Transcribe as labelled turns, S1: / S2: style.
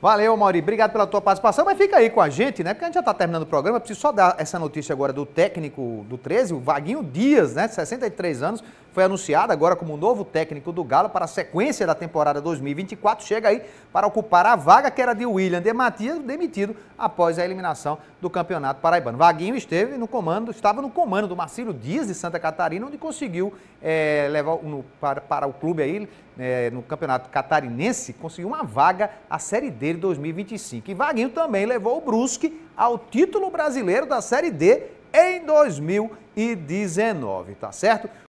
S1: Valeu, Mauri. Obrigado pela tua participação. Mas fica aí com a gente, né? Porque a gente já está terminando o programa. Eu preciso só dar essa notícia agora do técnico do 13, o Vaguinho Dias, né? 63 anos, foi anunciado agora como novo técnico do Galo para a sequência da temporada 2024. Chega aí para ocupar a vaga que era de William de Matias, demitido após a eliminação do Campeonato Paraibano. Vaguinho esteve no comando, estava no comando do Marcílio Dias de Santa Catarina, onde conseguiu é, levar para, para o clube aí, é, no Campeonato Catarinense, conseguiu uma vaga à Série D de 2025. E Vaguinho também levou o Brusque ao título brasileiro da Série D em 2019, tá certo?